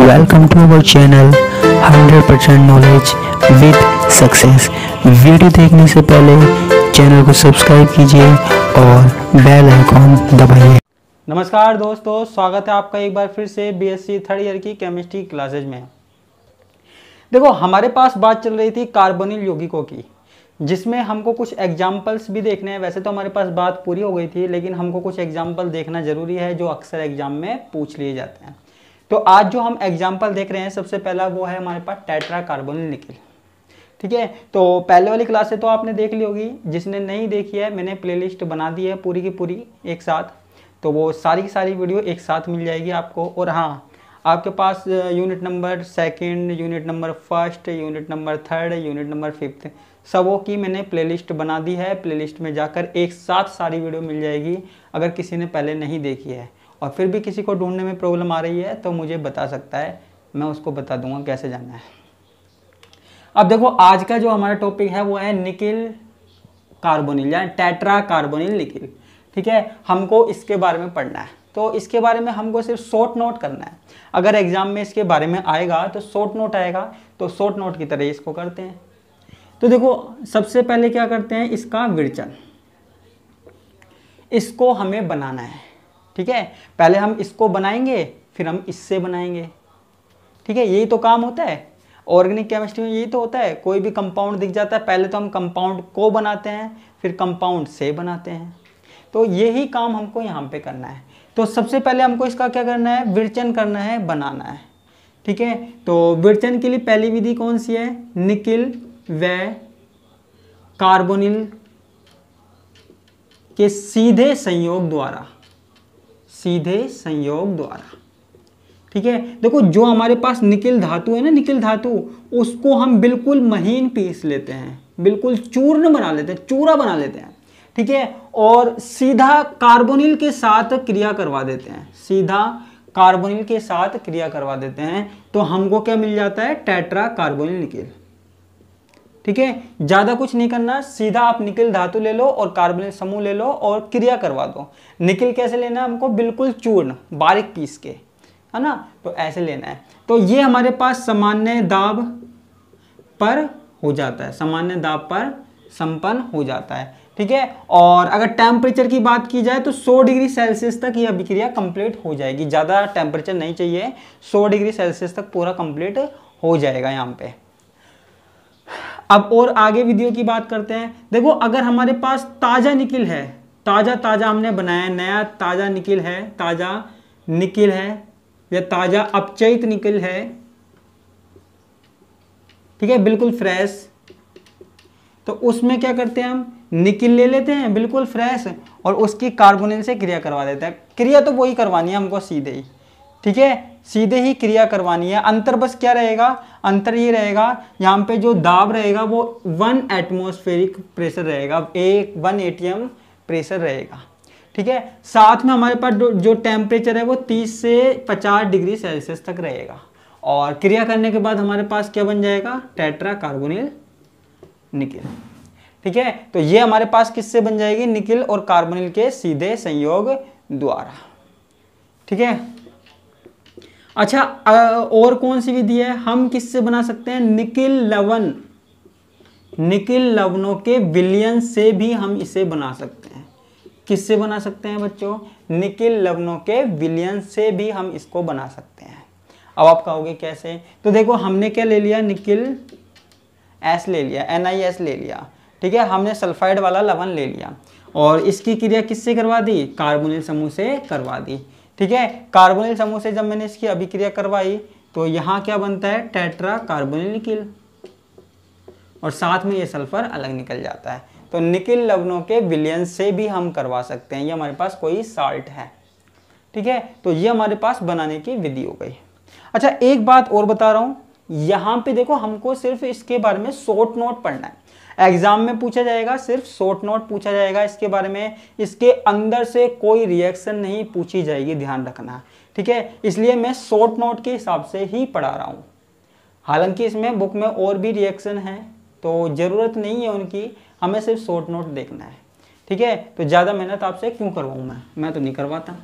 welcome to our channel 100% knowledge with success video देखने से पहले चैनल को सब्सक्राइब कीजिए और बेल आइकॉन दबाइए नमस्कार दोस्तों स्वागत है आपका एक बार फिर से बीएससी थर्ड ईयर की केमिस्ट्री क्लासेज में देखो हमारे पास बात चल रही थी कार्बोनिल यौगिकों की जिसमें हमको कुछ एग्जाम्पल्स भी देखने हैं वैसे तो हमारे पास बात पूरी हो गई थी लेकिन हमको कुछ एग्जाम्पल देखना ज़रूरी है जो अक्सर एग्जाम में पूछ लिए जाते हैं तो आज जो हम एग्जाम्पल देख रहे हैं सबसे पहला वो है हमारे पास टेट्रा निकल ठीक है तो पहले वाली क्लासे तो आपने देख ली होगी जिसने नहीं देखी है मैंने प्लेलिस्ट बना दी है पूरी की पूरी एक साथ तो वो सारी की सारी वीडियो एक साथ मिल जाएगी आपको और हाँ आपके पास unit number second, unit number first unit number third unit number fifth सबों की मैंने प्लेलिस्ट बना दी है प्लेलिस्ट में जाकर एक साथ सारी वीडियो मिल जाएगी अगर किसी ने पहले नहीं देखी है और फिर भी किसी को ढूंढने में प्रॉब्लम आ रही है तो मुझे बता सकता है मैं उसको बता दूंगा कैसे जाना है अब देखो आज का जो हमारा टॉपिक है वो है निकिल कार्बोनिल या टेट्रा कार्बोनिल निकिल ठीक है हमको इसके बारे में पढ़ना है तो इसके बारे में हमको सिर्फ शॉर्ट नोट करना है अगर एग्जाम में इसके बारे में आएगा तो शॉर्ट नोट आएगा तो शॉर्ट नोट की तरह इसको करते हैं तो देखो सबसे पहले क्या करते हैं इसका विरचन इसको हमें बनाना है ठीक है पहले हम इसको बनाएंगे फिर हम इससे बनाएंगे ठीक है यही तो काम होता है ऑर्गेनिक केमिस्ट्री में यही तो होता है कोई भी कंपाउंड दिख जाता है पहले तो हम कंपाउंड को बनाते हैं फिर कंपाउंड से बनाते हैं तो यही काम हमको यहाँ पे करना है तो सबसे पहले हमको इसका क्या करना है विरचन करना है बनाना है ठीक है तो विरचन के लिए पहली विधि कौन सी है निकिल व कार्बोनिल के सीधे संयोग द्वारा सीधे संयोग द्वारा ठीक है देखो जो हमारे पास निकिल धातु है ना निकिल धातु उसको हम बिल्कुल महीन पीस लेते हैं बिल्कुल चूर्ण बना लेते हैं चूरा बना लेते हैं ठीक है और सीधा कार्बोनिल के साथ क्रिया करवा देते हैं सीधा कार्बोनिल के साथ क्रिया करवा देते हैं तो हमको क्या मिल जाता है टेट्रा कार्बोनिल निकिल ठीक है ज़्यादा कुछ नहीं करना सीधा आप निकिल धातु ले लो और कार्बन समूह ले लो और क्रिया करवा दो निकिल कैसे लेना है हमको बिल्कुल चूर्ण बारीक पीस के है ना तो ऐसे लेना है तो ये हमारे पास सामान्य दाब पर हो जाता है सामान्य दाब पर संपन्न हो जाता है ठीक है और अगर टेम्परेचर की बात की जाए तो 100 डिग्री सेल्सियस तक यह अभिक्रिया कंप्लीट हो जाएगी ज़्यादा टेम्परेचर नहीं चाहिए 100 डिग्री सेल्सियस तक पूरा कंप्लीट हो जाएगा यहाँ पे अब और आगे वीडियो की बात करते हैं देखो अगर हमारे पास ताज़ा निकिल है ताज़ा ताज़ा हमने बनाया नया ताज़ा निकिल है ताज़ा निकिल है या ताज़ा अपचयित निकिल है ठीक है बिल्कुल फ्रेश तो उसमें क्या करते हैं हम निकिल ले लेते हैं बिल्कुल फ्रेश और उसकी कार्बोनिल से क्रिया करवा देते हैं क्रिया तो वही करवानी है हमको सीधे ही ठीक है सीधे ही क्रिया करवानी है अंतर बस क्या रहेगा अंतर ये रहेगा यहाँ पे जो दाब रहेगा वो वन एटमोस्फेरिक प्रेशर रहेगा एक वन ए प्रेशर रहेगा ठीक है साथ में हमारे पास जो टेम्परेचर है वो 30 से 50 डिग्री सेल्सियस तक रहेगा और क्रिया करने के बाद हमारे पास क्या बन जाएगा टेट्रा कार्बोनिल निकिल ठीक है तो ये हमारे पास किससे बन जाएगी निकिल और कार्बोनिल के सीधे संयोग द्वारा ठीक है अच्छा और कौन सी विधि है हम किससे बना सकते हैं निकिल लवन निकिल लवनों के विलियन से भी हम इसे बना सकते हैं किससे बना सकते हैं बच्चों निकिल लवनों के विलियन से भी हम इसको बना सकते हैं अब आप कहोगे कैसे तो देखो हमने क्या ले लिया निकिल एस ले लिया एन आई एस ले लिया ठीक है हमने सल्फाइड वाला लवन ले लिया और इसकी क्रिया किससे करवा दी कार्बोनिल समूह से करवा दी ठीक है कार्बोनिल समूह से जब मैंने इसकी अभिक्रिया करवाई तो यहां क्या बनता है टेट्रा कार्बोनिल निकिल और साथ में ये सल्फर अलग निकल जाता है तो निकिल लवणों के विलयन से भी हम करवा सकते हैं ये हमारे पास कोई साल्ट है ठीक है तो ये हमारे पास बनाने की विधि हो गई अच्छा एक बात और बता रहा हूं यहां पे देखो हमको सिर्फ इसके बारे में शॉर्ट नोट पढ़ना है एग्जाम में पूछा जाएगा सिर्फ शॉर्ट नोट पूछा जाएगा इसके बारे में इसके अंदर से कोई रिएक्शन नहीं पूछी जाएगी ध्यान रखना ठीक है इसलिए मैं शॉर्ट नोट के हिसाब से ही पढ़ा रहा हूँ हालांकि इसमें बुक में और भी रिएक्शन है तो ज़रूरत नहीं है उनकी हमें सिर्फ शॉर्ट नोट देखना है ठीक है तो ज़्यादा मेहनत आपसे क्यों करवाऊँ मैं मैं तो नहीं करवाता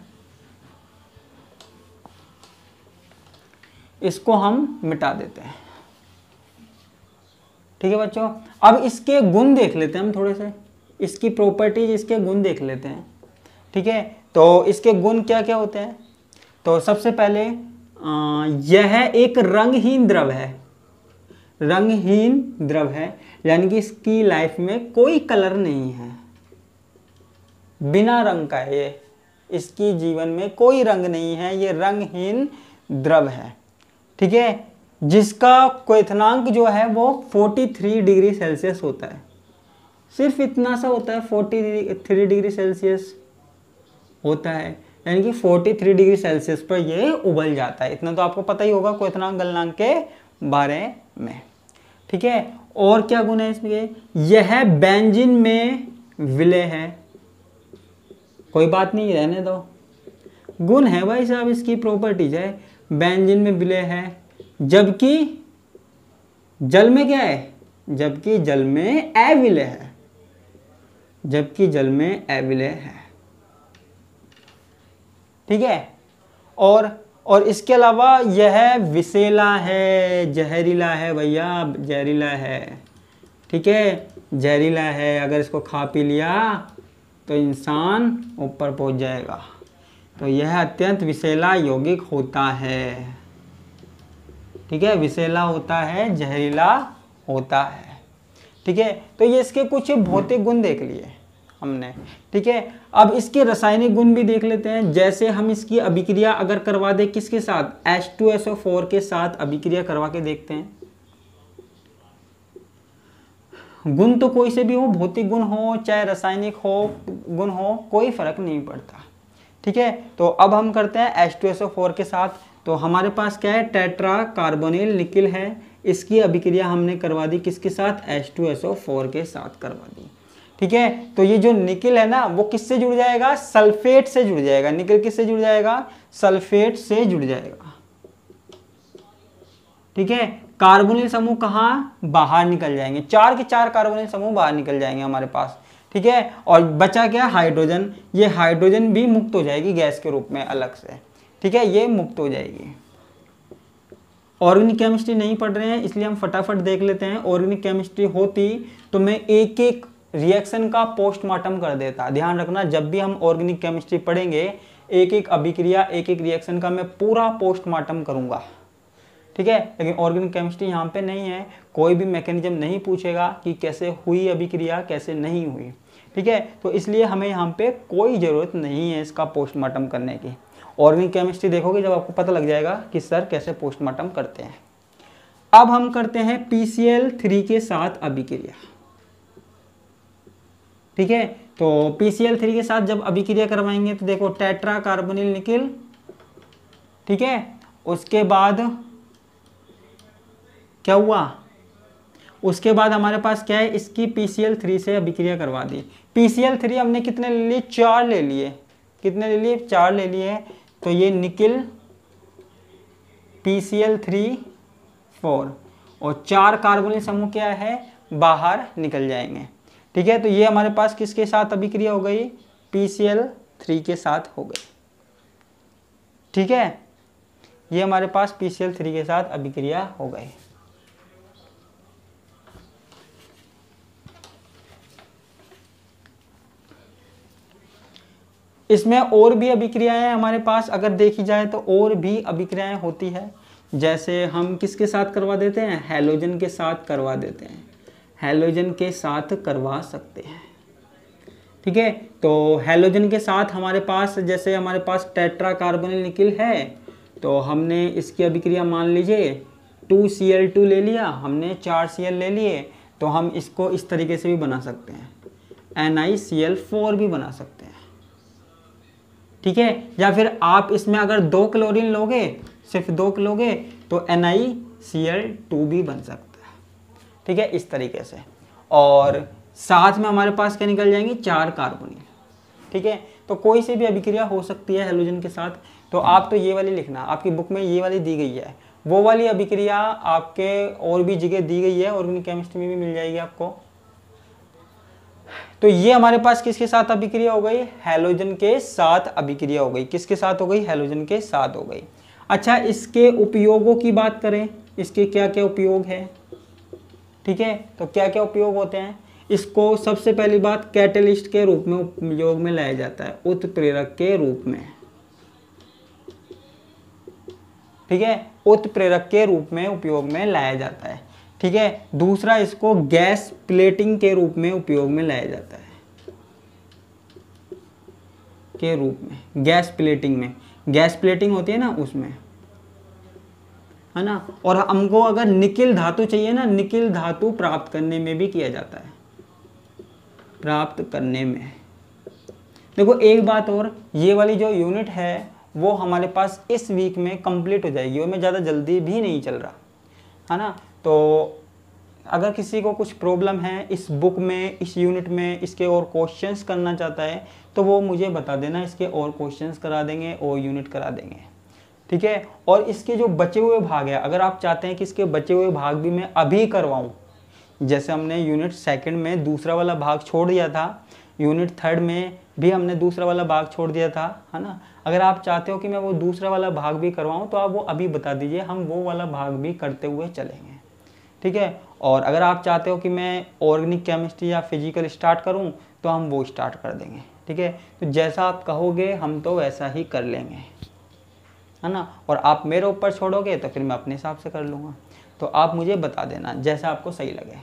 इसको हम मिटा देते हैं ठीक है बच्चों अब इसके गुण देख लेते हैं हम थोड़े से इसकी प्रॉपर्टीज इसके गुण देख लेते हैं ठीक है तो इसके गुण क्या क्या होते हैं तो सबसे पहले आ, यह एक रंगहीन द्रव है रंगहीन द्रव है यानी कि इसकी लाइफ में कोई कलर नहीं है बिना रंग का है ये इसकी जीवन में कोई रंग नहीं है ये रंगहीन द्रव है ठीक है जिसका क्वेथनांक जो है वो 43 डिग्री सेल्सियस होता है सिर्फ इतना सा होता है 43 डिग्री सेल्सियस होता है यानी कि 43 डिग्री सेल्सियस पर ये उबल जाता है इतना तो आपको पता ही होगा क्वेथनांक गलनांक के बारे में ठीक है और क्या गुण है इसमें यह बेंजिन में विलय है कोई बात नहीं रहने दो गुण है भाई साहब इसकी प्रॉपर्टीज है बेंजिन में विलय है जबकि जल में क्या है जबकि जल में अविलय है जबकि जल में अविलय है ठीक है और और इसके अलावा यह विषेला है जहरीला है भैया जहरीला है ठीक है जहरीला है अगर इसको खा पी लिया तो इंसान ऊपर पहुंच जाएगा तो यह अत्यंत विषेला यौगिक होता है ठीक है विषैला होता है जहरीला होता है ठीक है तो ये इसके कुछ भौतिक गुण देख लिए हमने ठीक है अब इसके रासायनिक गुण भी देख लेते हैं जैसे हम इसकी अभिक्रिया अगर करवा दें किसके साथ H2SO4 के साथ अभिक्रिया करवा के देखते हैं गुण तो कोई से भी हो भौतिक गुण हो चाहे रासायनिक हो गुण हो कोई फर्क नहीं पड़ता ठीक है तो अब हम करते हैं H2SO4 के साथ तो हमारे पास क्या है टेट्रा कार्बोनिल निकिल है इसकी अभिक्रिया हमने करवा दी किसके साथ H2SO4 के साथ करवा दी ठीक है तो ये जो निकिल है ना वो किससे जुड़ जाएगा सल्फेट से जुड़ जाएगा निकिल किससे जुड़ जाएगा सल्फेट से जुड़ जाएगा ठीक है कार्बोनिल समूह कहाँ बाहर निकल जाएंगे चार के चार कार्बोनिल समूह बाहर निकल जाएंगे हमारे पास ठीक है और बचा क्या हाइड्रोजन ये हाइड्रोजन भी मुक्त हो जाएगी गैस के रूप में अलग से ठीक है ये मुक्त हो जाएगी ऑर्गेनिक केमिस्ट्री नहीं पढ़ रहे हैं इसलिए हम फटाफट देख लेते हैं ऑर्गेनिक केमिस्ट्री होती तो मैं एक एक रिएक्शन का पोस्टमार्टम कर देता ध्यान रखना जब भी हम ऑर्गेनिक केमिस्ट्री पढ़ेंगे एक एक अभिक्रिया एक एक रिएक्शन का मैं पूरा पोस्टमार्टम करूंगा ठीक है लेकिन ऑर्गेनिक केमिस्ट्री यहाँ पे नहीं है कोई भी मैकेनिज्म नहीं पूछेगा कि कैसे हुई अभिक्रिया कैसे नहीं हुई ठीक है तो इसलिए हमें यहाँ पे कोई ज़रूरत नहीं है इसका पोस्टमार्टम करने की ऑर्गेनिक केमिस्ट्री देखोगे जब आपको पता लग जाएगा कि सर कैसे पोस्टमार्टम करते हैं अब हम करते हैं पीसीएल थ्री के साथ अभिक्रिया ठीक है तो पीसीएल थ्री के साथ जब अभिक्रिया करवाएंगे तो देखो टेट्रा कार्बोनिल निकिल ठीक है उसके बाद क्या हुआ उसके बाद हमारे पास क्या है इसकी पीसीएल थ्री से अभिक्रिया करवा दी पीसीएल थ्री हमने कितने ले लिए चार ले लिए कितने ले लिए चार ले लिए तो ये nickel P C L three four और चार कार्बोनिल समूह क्या है बाहर निकल जाएंगे ठीक है तो ये हमारे पास किसके साथ अभिक्रिया हो गई पी सी एल थ्री के साथ हो गई ठीक है ये हमारे पास पी सी एल थ्री के साथ अभिक्रिया हो गई इसमें और भी अभिक्रियाएं हमारे पास अगर देखी जाए तो और भी अभिक्रियाएं होती है जैसे हम किसके साथ करवा देते हैं हेलोजन के साथ करवा देते हैं हेलोजन के साथ करवा सकते हैं ठीक है तो हेलोजन के साथ हमारे पास जैसे हमारे पास टेट्रा कार्बोनिल निकिल है तो हमने इसकी अभिक्रिया मान लीजिए टू सी एल टू ले लिया हमने चार सी एल ले लिए तो हम इसको इस तरीके से भी बना सकते हैं N I C L four भी बना सकते हैं ठीक है या फिर आप इसमें अगर दो क्लोरीन लोगे सिर्फ दो लोगे तो N I C L two भी बन सकता है ठीक है इस तरीके से और साथ में हमारे पास क्या निकल जाएंगी चार कार्बोनिल ठीक है तो कोई सी भी अभिक्रिया हो सकती है हेलोजन के साथ तो आप तो ये वाली लिखना आपकी बुक में ये वाली दी गई है वो वाली अभिक्रिया आपके और भी जगह दी गई है और केमिस्ट्री में भी मिल जाएगी आपको तो ये हमारे पास किसके साथ अभिक्रिया हो गई हेलोजन के साथ अभिक्रिया हो गई किसके साथ हो गई हेलोजन के साथ हो गई अच्छा इसके उपयोगों की बात करें इसके क्या क्या उपयोग है ठीक है तो क्या क्या उपयोग होते हैं इसको सबसे पहली बात कैटलिस्ट के रूप में उपयोग में लाया जाता है उत्प्रेरक के रूप में ठीक है उत्प्रेरक के रूप में उपयोग में लाया जाता है ठीक है दूसरा इसको गैस प्लेटिंग के रूप में उपयोग में लाया जाता है के रूप में गैस प्लेटिंग में गैस प्लेटिंग होती है ना उसमें है ना और हमको अगर निकिल धातु चाहिए ना निकिल धातु प्राप्त करने में भी किया जाता है प्राप्त करने में देखो एक बात और ये वाली जो यूनिट है वो हमारे पास इस वीक में कंप्लीट हो जाएगी और मैं ज़्यादा जल्दी भी नहीं चल रहा है ना तो अगर किसी को कुछ प्रॉब्लम है इस बुक में इस यूनिट में इसके और क्वेश्चंस करना चाहता है तो वो मुझे बता देना इसके और क्वेश्चंस करा देंगे और यूनिट करा देंगे ठीक है और इसके जो बचे हुए भाग है अगर आप चाहते हैं कि इसके बचे हुए भाग भी मैं अभी करवाऊँ जैसे हमने यूनिट सेकेंड में दूसरा वाला भाग छोड़ दिया था यूनिट थर्ड में भी हमने दूसरा वाला भाग छोड़ दिया था है ना अगर आप चाहते हो कि मैं वो दूसरा वाला भाग भी करवाऊँ तो आप वो अभी बता दीजिए हम वो वाला भाग भी करते हुए चलेंगे ठीक है और अगर आप चाहते हो कि मैं ऑर्गेनिक केमिस्ट्री या फिजिकल स्टार्ट करूं तो हम वो स्टार्ट कर देंगे ठीक है तो जैसा आप कहोगे हम तो वैसा ही कर लेंगे है ना और आप मेरे ऊपर छोड़ोगे तो फिर मैं अपने हिसाब से कर लूँगा तो आप मुझे बता देना जैसा आपको सही लगे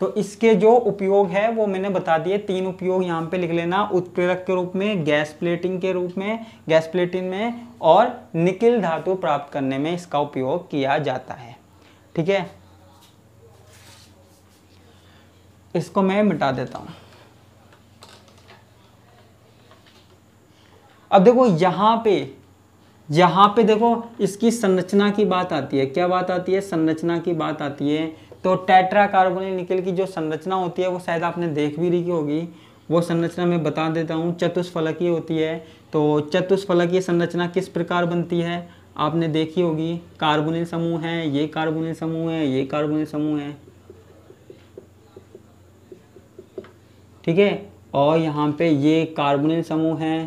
तो इसके जो उपयोग है वो मैंने बता दिए तीन उपयोग यहाँ पे लिख लेना उत्प्रेरक के रूप में गैस प्लेटिंग के रूप में गैस प्लेटिंग में और निकिल धातु प्राप्त करने में इसका उपयोग किया जाता है ठीक है इसको मैं मिटा देता हूँ अब देखो यहाँ पे यहाँ पे देखो इसकी संरचना की बात आती है क्या बात आती है संरचना की बात आती है तो टेट्रा कार्बोनिल निकल की जो संरचना होती है वो शायद आपने देख भी रही होगी वो संरचना मैं बता देता हूँ चतुष्फलकीय होती है तो चतुष्फलकीय संरचना किस प्रकार बनती है आपने देखी होगी कार्बोनिल समूह है ये कार्बोनिल समूह है ये कार्बोनिल समूह है ठीक है और यहाँ पे ये कार्बोनिल समूह है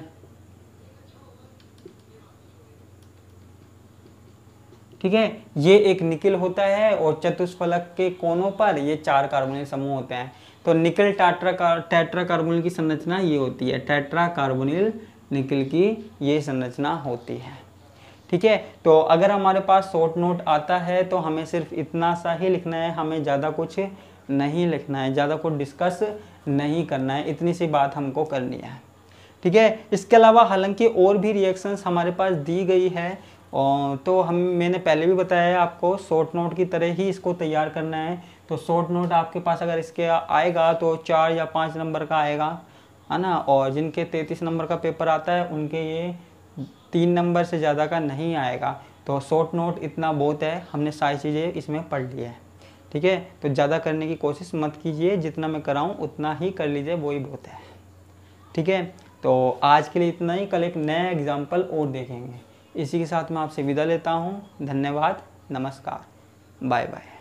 ठीक है ये एक निकिल होता है और चतुष्फलक के कोनों पर ये चार कार्बोनिल समूह होते हैं तो निकल टाट्रा कार, कार्बोनिल की संरचना ये होती है टेट्रा कार्बोनिल निकल की ये संरचना होती है ठीक है तो अगर हमारे पास शॉर्ट नोट आता है तो हमें सिर्फ इतना सा ही लिखना है हमें ज़्यादा कुछ नहीं लिखना है ज़्यादा कुछ डिस्कस नहीं करना है इतनी सी बात हमको करनी है ठीक है इसके अलावा हालांकि और भी रिएक्शंस हमारे पास दी गई है और तो हम मैंने पहले भी बताया है आपको शॉर्ट नोट की तरह ही इसको तैयार करना है तो शॉर्ट नोट आपके पास अगर इसके आएगा तो चार या पाँच नंबर का आएगा है ना और जिनके तैंतीस नंबर का पेपर आता है उनके ये तीन नंबर से ज़्यादा का नहीं आएगा तो शॉर्ट नोट इतना बहुत है हमने सारी चीज़ें इसमें पढ़ ली है ठीक है तो ज़्यादा करने की कोशिश मत कीजिए जितना मैं कराऊँ उतना ही कर लीजिए वही बहुत है ठीक है तो आज के लिए इतना ही कल एक नया एग्जाम्पल और देखेंगे इसी के साथ मैं आपसे विदा लेता हूँ धन्यवाद नमस्कार बाय बाय